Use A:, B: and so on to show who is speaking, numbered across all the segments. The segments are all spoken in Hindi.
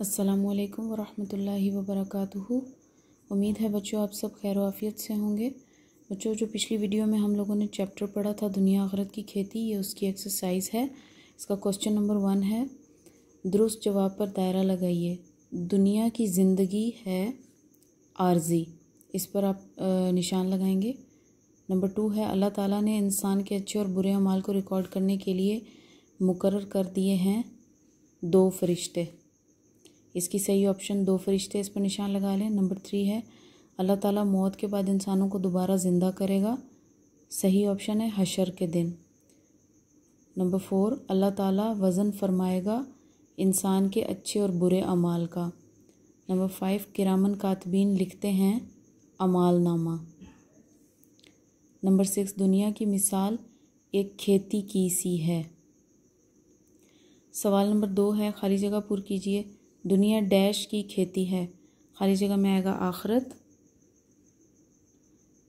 A: असलकम वरहमतुल्लाहि वबरकातुहू उम्मीद है बच्चों आप सब खैर वाफियत से होंगे बच्चों जो पिछली वीडियो में हम लोगों ने चैप्टर पढ़ा था दुनिया आखरत की खेती ये उसकी एक्सरसाइज है इसका क्वेश्चन नंबर वन है दुरुस्त जवाब पर दायरा लगाइए दुनिया की ज़िंदगी है आर्जी इस पर आप निशान लगाएंगे नंबर टू है अल्लाह ताला ने इंसान के अच्छे और बुरे अमाल को रिकॉर्ड करने के लिए मुकर कर दिए हैं दो फरिश्ते इसकी सही ऑप्शन दो फरिश्ते इस पर निशान लगा लें नंबर थ्री है अल्लाह ताला मौत के बाद इंसानों को दोबारा ज़िंदा करेगा सही ऑप्शन है हशर के दिन नंबर फोर अल्लाह ताला वज़न फरमाएगा इंसान के अच्छे और बुरे अमाल का नंबर फाइव किरामन कातबीन लिखते हैं अमाल नामा नंबर सिक्स दुनिया की मिसाल एक खेती की सी है सवाल नंबर दो है खाली जगह पुर कीजिए दुनिया डैश की खेती है खाली जगह में आएगा आखरत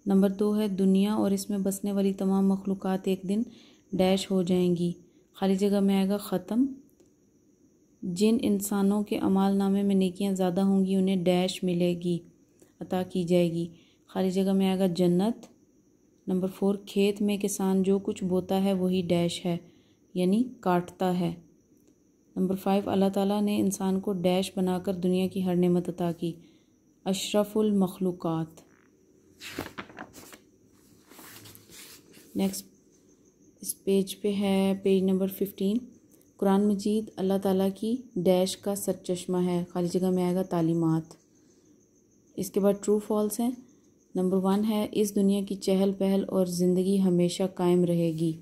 A: नंबर दो है दुनिया और इसमें बसने वाली तमाम मखलूक एक दिन डैश हो जाएंगी खाली जगह में आएगा ख़त्म जिन इंसानों के अमाल नामे में नेकियां ज़्यादा होंगी उन्हें डैश मिलेगी अता की जाएगी खाली जगह में आएगा जन्नत नंबर फोर खेत में किसान जो कुछ बोता है वही डैश है यानी काटता है नंबर फाइव अल्लाह ताला ने इंसान को डैश बनाकर दुनिया की हर नमत अता की अशरफुल मखलूक नेक्स्ट इस पेज पे है page number fifteen Quran Majeed Allah ताला की डैश का सच चश्मा है खाली जगह में आएगा तालीमत इसके बाद ट्रू फॉल्स हैं नंबर वन है इस दुनिया की चहल पहल और ज़िंदगी हमेशा कायम रहेगी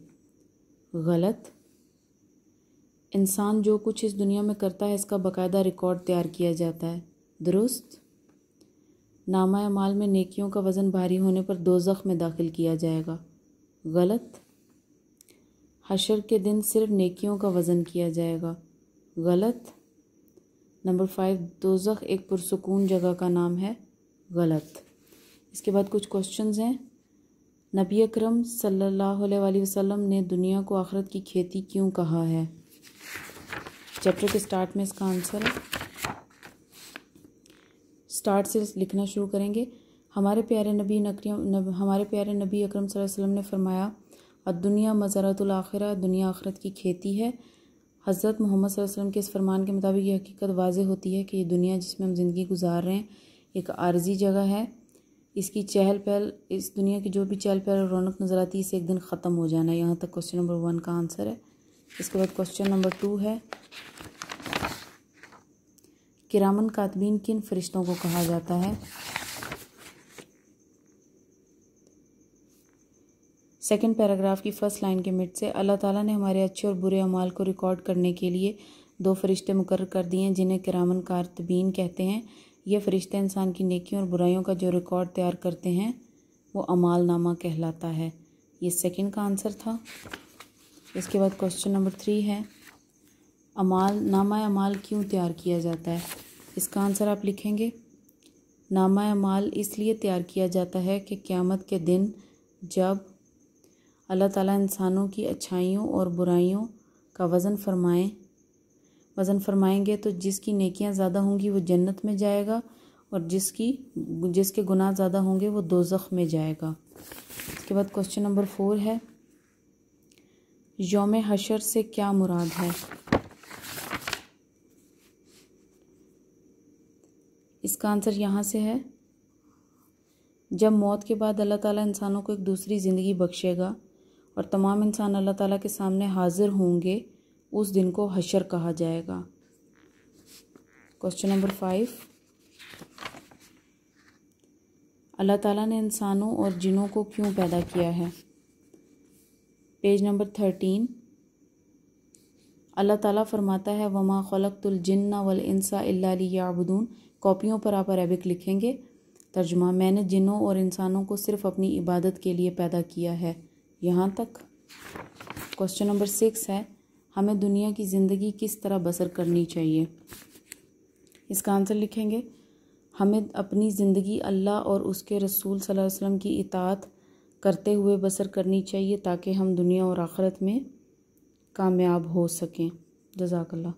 A: गलत इंसान जो कुछ इस दुनिया में करता है इसका बकायदा रिकॉर्ड तैयार किया जाता है दुरुस्त नामा माल में नेकियों का वज़न भारी होने पर दो जख़्म में दाखिल किया जाएगा गलत हशर के दिन सिर्फ नेकियों का वज़न किया जाएगा गलत नंबर फाइव दोजख एक पुरसकून जगह का नाम है गलत इसके बाद कुछ क्वेश्चंस हैं नबी अकरम सल्लल्लाहु अलैहि वसल्लम ने दुनिया को आखरत की खेती क्यों कहा है चैप्टर के स्टार्ट में इसका आंसर है स्टार्ट से लिखना शुरू करेंगे हमारे प्यारे नबी नकरिया नब, हमारे प्यारे नबी अकरम वसल्लम ने फरमाया दुनिया मज़ारतुल आखिर दुनिया आखरत की खेती है हज़रत मोहम्मद वसल्लम के इस फरमान के मुताबिक ये हकीकत वाज होती है कि ये दुनिया जिसमें हम ज़िंदगी गुजार रहे हैं एक आर्जी जगह है इसकी चहल पहल इस दुनिया की जो भी चहल पहल रौनक नज़र आती है इसे एक दिन ख़त्म हो जाना है यहाँ तक क्वेश्चन नंबर वन का आंसर है इसके बाद क्वेश्चन नंबर टू है किरामन कातबीन किन फरिश्तों को कहा जाता है सेकंड पैराग्राफ की फ़र्स्ट लाइन के मिट से अल्लाह ताला ने हमारे अच्छे और बुरे अमाल को रिकॉर्ड करने के लिए दो फरिश्ते मुकर कर दिए हैं जिन्हें किरामन कारतबीन कहते हैं ये फ़रिश्ते इंसान की नेकियों और बुराइयों का जो रिकॉर्ड तैयार करते हैं वो अमाल नामा कहलाता है ये सेकेंड का आंसर था इसके बाद क्वेश्चन नंबर थ्री है अमाल नामा अमाल क्यों तैयार किया जाता है इसका आंसर आप लिखेंगे नामा अमाल इसलिए तैयार किया जाता है कि क़्यामत के दिन जब अल्लाह ताला इंसानों की अच्छाइयों और बुराइयों का वज़न फरमाएं वज़न फरमाएंगे तो जिसकी नेकियां ज़्यादा होंगी वो जन्नत में जाएगा और जिसकी जिसके गुनाह ज़्यादा होंगे वो दोजख में जाएगा इसके बाद क्वेश्चन नंबर फोर है योम हशर से क्या मुराद है इसका आंसर यहाँ से है जब मौत के बाद अल्लाह ताला इंसानों को एक दूसरी ज़िंदगी बख्शेगा और तमाम इंसान अल्लाह ताला के सामने हाजिर होंगे उस दिन को हशर कहा जाएगा क्वेश्चन नंबर फाइव अल्लाह ताला ने इंसानों और जिनों को क्यों पैदा किया है पेज नंबर थर्टीन अल्लाह ताला फरमाता है वमा ख़लकतुलजन्ना वलसा अबून कॉपियों पर आप अरबिक लिखेंगे तर्जुमा मैंने जिनों और इंसानों को सिर्फ अपनी इबादत के लिए पैदा किया है यहाँ तक क्वेश्चन नंबर सिक्स है हमें दुनिया की ज़िंदगी किस तरह बसर करनी चाहिए इसका आंसर लिखेंगे हमें अपनी ज़िंदगी अल्लाह और उसके रसूल सल्लल्लाहु अलैहि वसल्लम की इतात करते हुए बसर करनी चाहिए ताकि हम दुनिया और आखरत में कामयाब हो सकें जज़ाकल्ला